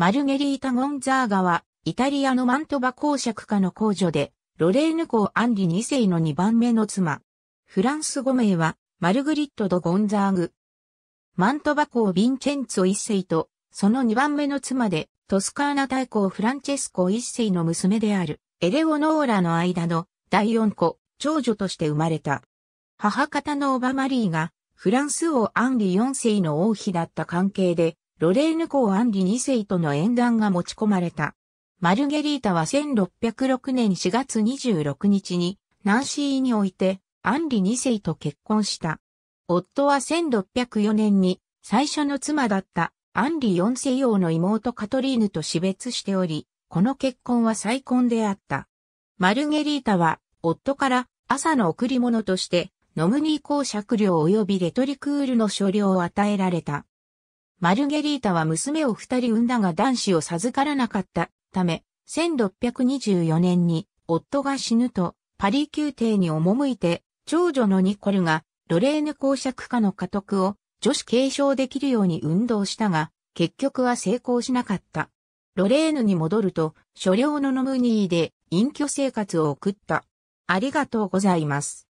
マルゲリータ・ゴンザーガは、イタリアのマントバ公爵家の公女で、ロレーヌ公アンリ2世の2番目の妻。フランス語名は、マルグリット・ド・ゴンザーグ。マントバ公ヴィンチェンツォ1世と、その2番目の妻で、トスカーナ大公フランチェスコ1世の娘である、エレオノーラの間の第4子、長女として生まれた。母方のオバマリーが、フランス王アンリ4世の王妃だった関係で、ロレーヌ公アンリ2世との縁談が持ち込まれた。マルゲリータは1606年4月26日に、ナンシーにおいて、アンリ2世と結婚した。夫は1604年に、最初の妻だったアンリ4世王の妹カトリーヌと死別しており、この結婚は再婚であった。マルゲリータは、夫から朝の贈り物として、ノムニー公爵領及びレトリクールの所領を与えられた。マルゲリータは娘を二人産んだが男子を授からなかったため、1624年に夫が死ぬとパリ宮廷に赴いて、長女のニコルがロレーヌ公爵家の家督を女子継承できるように運動したが、結局は成功しなかった。ロレーヌに戻ると、所領のノムニーで隠居生活を送った。ありがとうございます。